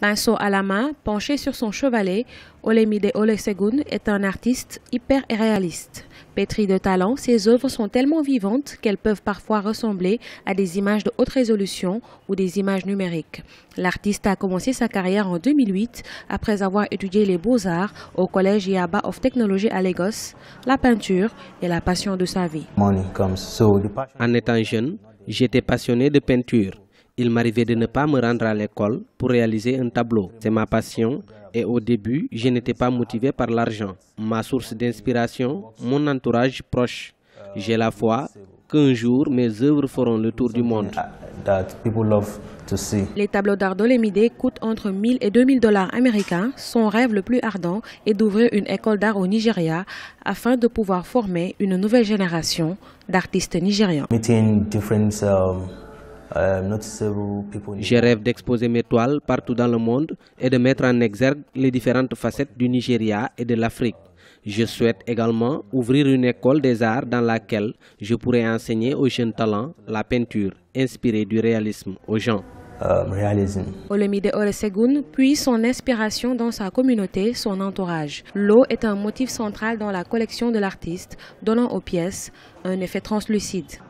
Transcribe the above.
Pinceau à la main, penché sur son chevalet, Olemide Olesegun est un artiste hyper réaliste. Pétri de talent, ses œuvres sont tellement vivantes qu'elles peuvent parfois ressembler à des images de haute résolution ou des images numériques. L'artiste a commencé sa carrière en 2008 après avoir étudié les beaux-arts au collège Yaba of Technology à Lagos, la peinture est la passion de sa vie. En étant jeune, j'étais passionné de peinture. Il m'arrivait de ne pas me rendre à l'école pour réaliser un tableau. C'est ma passion et au début, je n'étais pas motivé par l'argent. Ma source d'inspiration, mon entourage proche. J'ai la foi qu'un jour mes œuvres feront le tour du monde. Les tableaux d'art d'Olemide coûtent entre 1000 et 2000 dollars américains. Son rêve le plus ardent est d'ouvrir une école d'art au Nigeria afin de pouvoir former une nouvelle génération d'artistes nigérians. Je rêve d'exposer mes toiles partout dans le monde et de mettre en exergue les différentes facettes du Nigeria et de l'Afrique. Je souhaite également ouvrir une école des arts dans laquelle je pourrais enseigner aux jeunes talents la peinture inspirée du réalisme aux gens. Um, Olemide Olesegun puise son inspiration dans sa communauté, son entourage. L'eau est un motif central dans la collection de l'artiste, donnant aux pièces un effet translucide.